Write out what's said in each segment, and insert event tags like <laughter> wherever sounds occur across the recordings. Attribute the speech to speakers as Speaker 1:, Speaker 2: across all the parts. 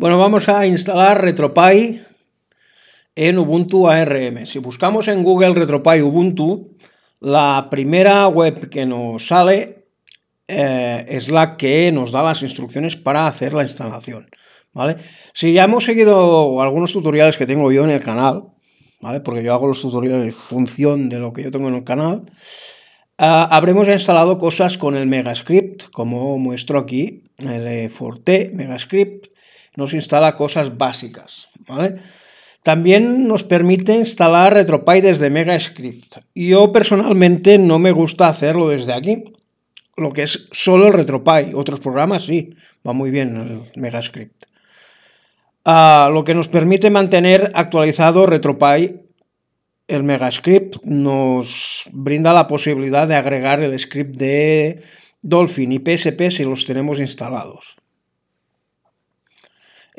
Speaker 1: Bueno, vamos a instalar RetroPie en Ubuntu ARM. Si buscamos en Google RetroPie Ubuntu, la primera web que nos sale eh, es la que nos da las instrucciones para hacer la instalación. ¿vale? Si ya hemos seguido algunos tutoriales que tengo yo en el canal, ¿vale? porque yo hago los tutoriales en función de lo que yo tengo en el canal, ah, habremos instalado cosas con el Megascript, como muestro aquí, el Forte Megascript, nos instala cosas básicas. También nos permite instalar RetroPie desde MegaScript. Yo personalmente no me gusta hacerlo desde aquí, lo que es solo el RetroPie. Otros programas sí, va muy bien el MegaScript. Ah, lo que nos permite mantener actualizado RetroPie, el MegaScript nos brinda la posibilidad de agregar el script de Dolphin y PSP si los tenemos instalados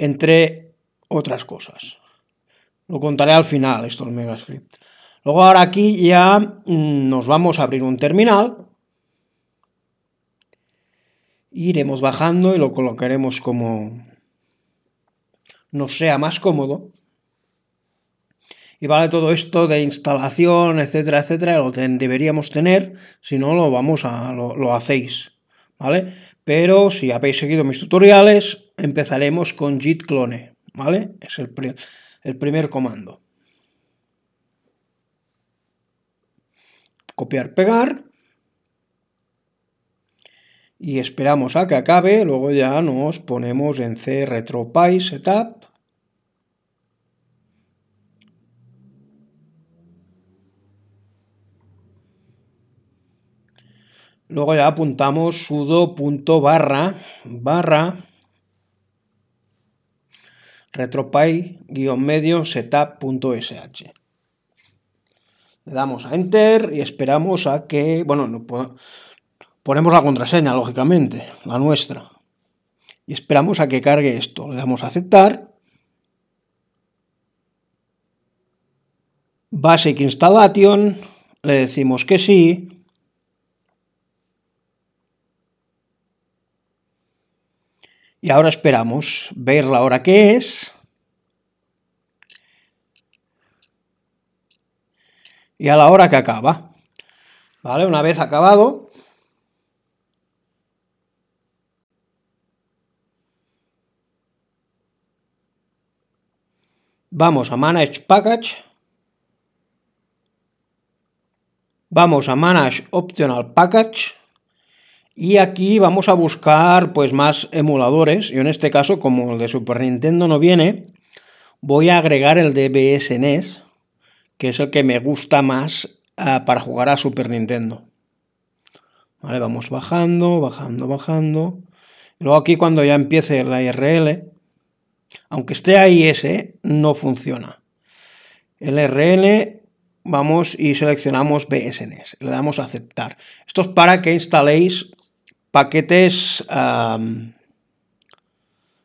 Speaker 1: entre otras cosas. Lo contaré al final, esto del Megascript. Luego ahora aquí ya mm, nos vamos a abrir un terminal. Iremos bajando y lo colocaremos como nos sea más cómodo. Y vale todo esto de instalación, etcétera, etcétera, lo deberíamos tener, si no lo vamos a lo hacéis, ¿vale? Pero si habéis seguido mis tutoriales, empezaremos con git clone, ¿vale? Es el, primer comando. Copiar, pegar. Y esperamos a que acabe, luego ya nos ponemos en C RetroPy setup. Luego ya apuntamos sudo barra retropy-medio setup.sh. Le damos a Enter y esperamos a que, bueno, ponemos la contraseña, lógicamente, la nuestra. Y esperamos a que cargue esto. Le damos a aceptar. Basic Installation, le decimos que sí, Y ahora esperamos ver la hora que es. Y a la hora que acaba. ¿Vale? Una vez acabado, Vamos a Manage Package. Vamos a Manage Optional Package. Y aquí vamos a buscar pues más emuladores. Yo en este caso, como el de Super Nintendo no viene, voy a agregar el de BSNES, e que es el que me gusta más ah, para jugar a Super Nintendo. Vale, vamos bajando, bajando, bajando. Luego aquí cuando ya empiece la IRL, aunque esté ahí ese, no funciona. El RL vamos y seleccionamos BSNs. E Le damos a aceptar. Esto es para que instaléis paquetes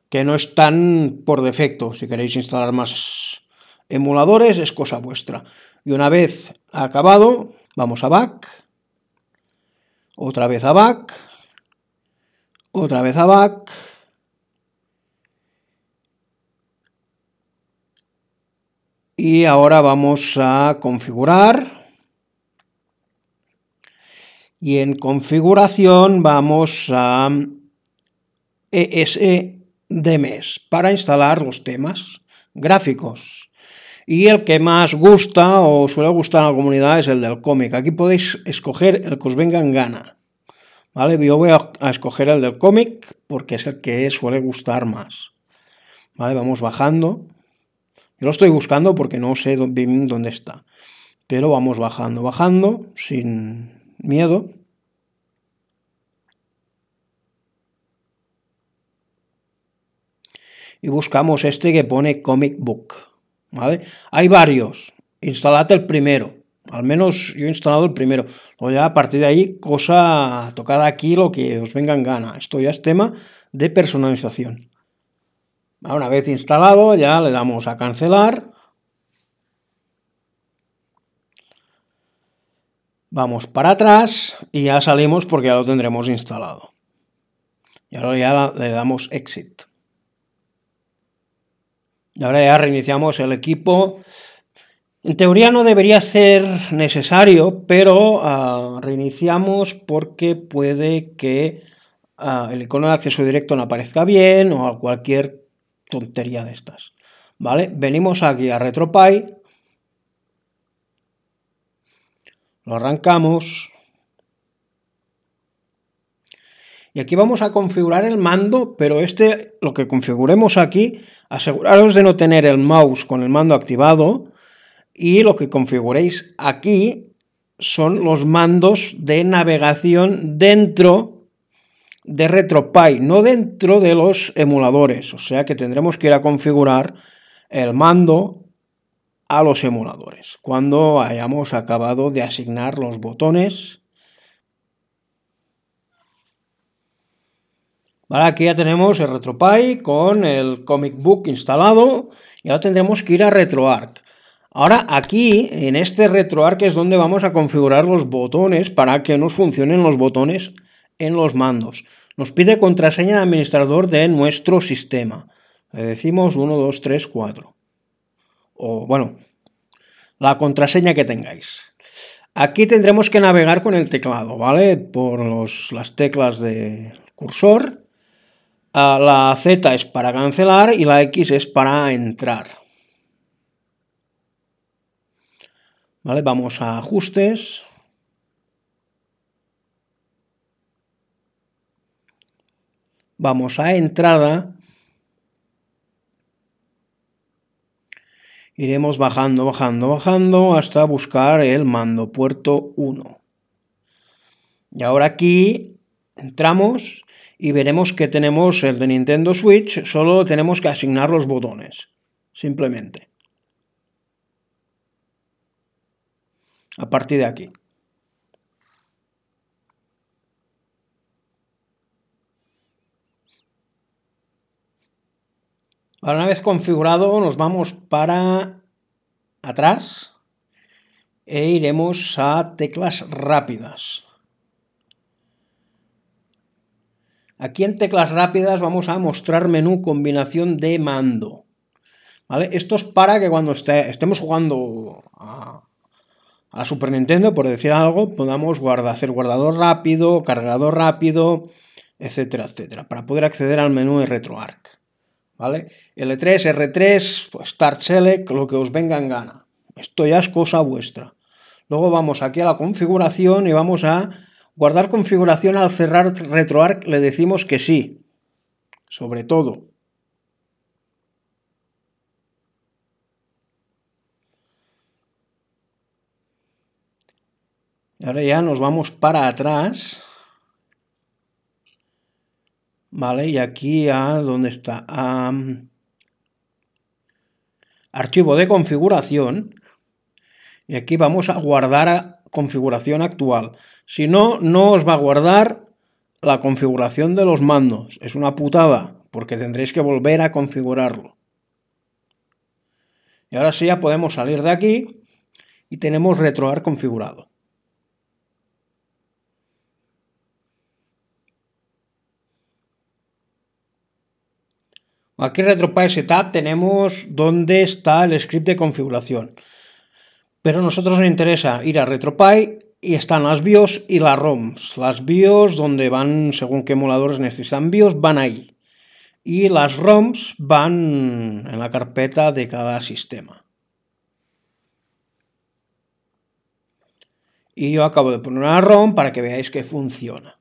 Speaker 1: que no están por defecto. Si queréis instalar más emuladores es cosa vuestra. Y una vez acabado, vamos a back, otra vez a back, otra vez a back. Y ahora vamos a configurar y en configuración vamos a e e mes para instalar los temas gráficos. Y el que más gusta o suele gustar a la comunidad es el del cómic. Aquí podéis escoger el que os venga en gana. ¿Vale? Yo voy a, escoger el del cómic porque es el que suele gustar más. ¿Vale? Vamos bajando. Yo lo estoy buscando porque no sé dónde, dónde está. Pero vamos bajando, bajando, sin miedo. y buscamos este que pone comic book. ¿vale? Hay varios. Instalad el primero. Al menos yo he instalado el primero. Luego ya a partir de ahí, cosa tocada aquí lo que os vengan en gana. Esto ya es tema de personalización. Ah, una vez instalado, ya le damos a cancelar. Vamos para atrás y ya salimos porque ya lo tendremos instalado. Y ahora ya le damos exit. Ahora ya reiniciamos el equipo. En teoría no debería ser necesario, pero ah, reiniciamos porque puede que ah, el icono de acceso directo no aparezca bien o cualquier tontería de estas. ¿Vale? Venimos aquí a RetroPie, lo arrancamos, Y aquí vamos a configurar el mando, pero este, lo que configuremos aquí, aseguraros de no tener el mouse con el mando activado y lo que configuréis aquí son los mandos de navegación dentro de RetroPie, no dentro de los emuladores. O sea que tendremos que ir a configurar el mando a los emuladores cuando hayamos acabado de asignar los botones Vale, aquí ya tenemos el RetroPie con el comic book instalado y ahora tendremos que ir a RetroArch. Ahora aquí, en este RetroArch es donde vamos a configurar los botones para que nos funcionen los botones en los mandos. Nos pide contraseña de administrador de nuestro sistema. Le decimos 1, 2, 3, 4. O bueno, la contraseña que tengáis. Aquí tendremos que navegar con el teclado, ¿vale? Por las teclas de cursor la Z es para cancelar y la X es para entrar. ¿Vale? Vamos a ajustes. Vamos a entrada. Iremos bajando, bajando, bajando hasta buscar el mando puerto 1. Y ahora aquí entramos y veremos que tenemos el de Nintendo Switch, solo tenemos que asignar los botones, simplemente. A partir de aquí. Ahora una vez configurado nos vamos para atrás e iremos a teclas rápidas. Aquí en teclas rápidas vamos a mostrar menú combinación de mando. ¿Vale? Esto es para que cuando este, estemos jugando a, Super Nintendo, por decir algo, podamos hacer guardador rápido, cargador rápido, etcétera, etcétera, para poder acceder al menú de RetroArc. ¿Vale? L3, R3, pues Start Select, lo que os venga en gana. Esto ya es cosa vuestra. Luego vamos aquí a la configuración y vamos a Guardar configuración al cerrar RetroArch le decimos que sí, sobre todo. Ahora ya nos vamos para atrás. Vale, y aquí a dónde está. Mm, archivo de configuración. Y aquí vamos a guardar a configuración actual. Si no, no os va a guardar la configuración de los mandos. Es una putada, porque tendréis que volver a configurarlo. Y ahora sí ya podemos salir de aquí y tenemos retroar configurado. Aquí RetroPie Setup tenemos dónde está el script de configuración. Pero a nosotros nos interesa ir a RetroPie y están las BIOS y las ROMs. Las BIOS, donde van, según qué emuladores necesitan BIOS, van ahí. Y las ROMs van en la carpeta de cada sistema. Y yo acabo de poner una ROM para que veáis que funciona.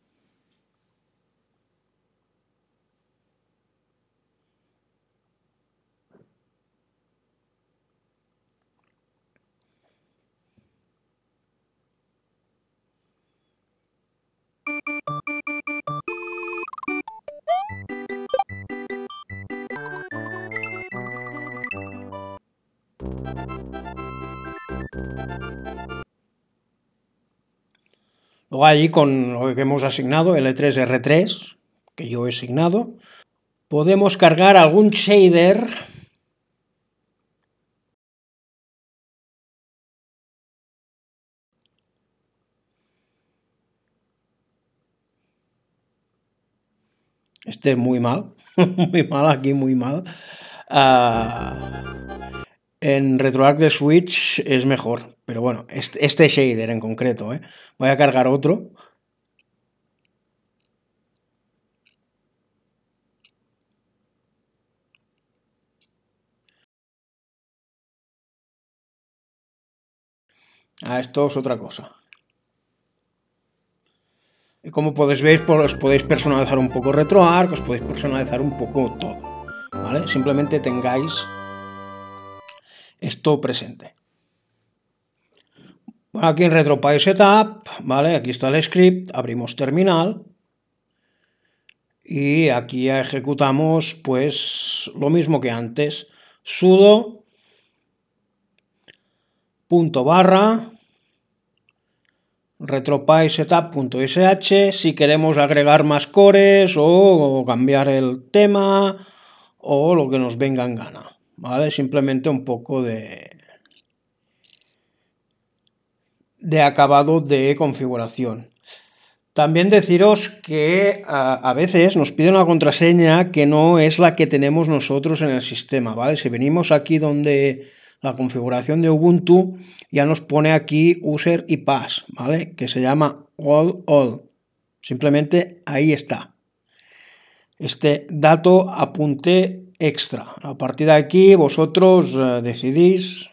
Speaker 1: Luego allí con lo que hemos asignado, L3R3, e que yo he asignado, podemos cargar algún shader Este muy mal, <laughs> muy mal aquí, muy mal. Ah, en RetroArch de Switch es mejor, pero bueno, este, shader en concreto, ¿eh? Voy a cargar otro. Ah, esto es otra cosa. Y como podéis ver, pues, os podéis personalizar un poco RetroArch, os podéis personalizar un poco todo. ¿Vale? Simplemente tengáis esto presente. Bueno, aquí en RetroPie Setup, ¿vale? Aquí está el script, abrimos terminal y aquí ejecutamos pues lo mismo que antes, sudo punto barra retropie setup.sh si queremos agregar más cores o, o, cambiar el tema o lo que nos venga en gana, ¿vale? Simplemente un poco de, de acabado de configuración. También deciros que a, veces nos pide una contraseña que no es la que tenemos nosotros en el sistema, ¿vale? Si venimos aquí donde la configuración de Ubuntu ya nos pone aquí user y pass, ¿vale? Que se llama all all. Simplemente ahí está. Este dato apunte extra. A partir de aquí vosotros eh, decidís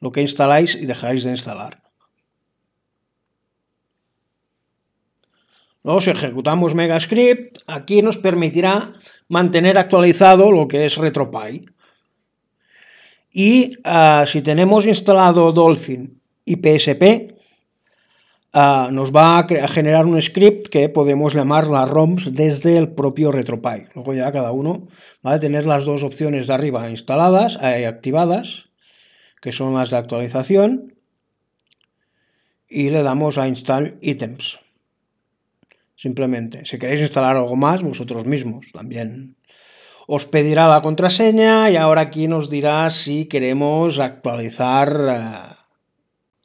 Speaker 1: lo que instaláis y dejáis de instalar. Luego Si ejecutamos Megascript, aquí nos permitirá mantener actualizado lo que es RetroPie. Y eh, si tenemos instalado Dolphin y PSP, eh, nos va a, generar un script que podemos llamar las ROMs desde el propio RetroPie. Luego ya cada uno va a tener las dos opciones de arriba instaladas eh, y activadas, que son las de actualización, y le damos a Install Items. Simplemente, si queréis instalar algo más, vosotros mismos también. Os pedirá la contraseña y ahora aquí nos dirá si queremos actualizar. Eh,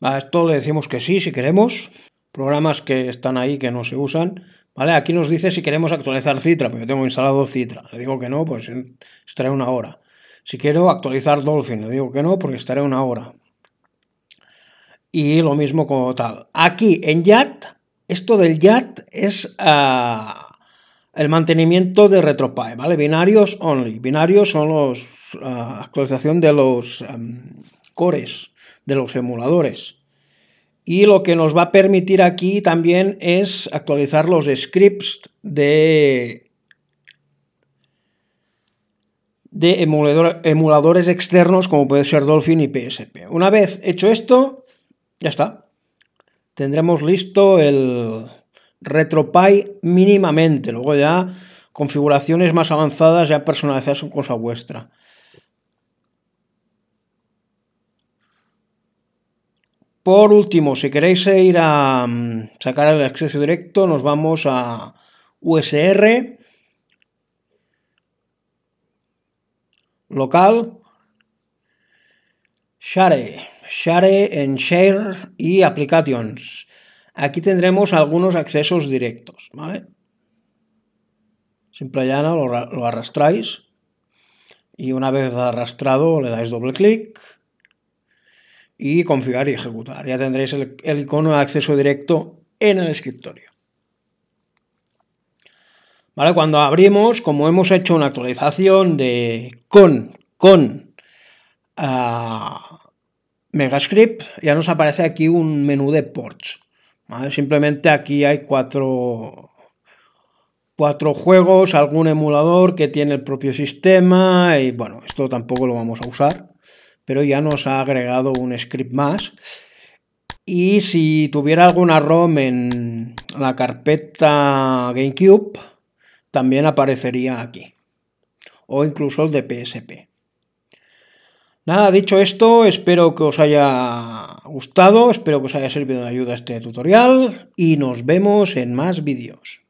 Speaker 1: a esto le decimos que sí, si queremos. Programas que están ahí que no se usan. ¿Vale? Aquí nos dice si queremos actualizar Citra, porque yo tengo instalado Citra. Le digo que no, pues estaré una hora. Si quiero actualizar Dolphin, le digo que no, porque estaré una hora. Y lo mismo como tal. Aquí en YAT esto del YAT es ah, el mantenimiento de RetroPie, ¿vale? Binarios only. Binarios son los ah, actualización de los em, cores, de los emuladores. Y lo que nos va a permitir aquí también es actualizar los scripts de de emuladores externos como puede ser Dolphin y PSP. Una vez hecho esto, ya está tendremos listo el RetroPie mínimamente. Luego ya configuraciones más avanzadas ya personalizadas son cosa vuestra. Por último, si queréis ir a mm, sacar el acceso directo, nos vamos a USR, local, share. Share en Share y Applications. Aquí tendremos algunos accesos directos, ¿vale? Simple y lo, arrastráis y una vez arrastrado le dais doble clic y configurar y ejecutar. Ya tendréis el, icono de acceso directo en el escritorio. ¿Vale? Cuando abrimos, como hemos hecho una actualización de con, con, ah, Megascript ya nos aparece aquí un menú de ports. Simplemente aquí hay cuatro, cuatro juegos, algún emulador que tiene el propio sistema y bueno, esto tampoco lo vamos a usar, pero ya nos ha agregado un script más. Y si tuviera alguna ROM en la carpeta GameCube, también aparecería aquí. O incluso el de PSP. Nada, dicho esto, espero que os haya gustado, espero que os haya servido de ayuda este tutorial y nos vemos en más vídeos.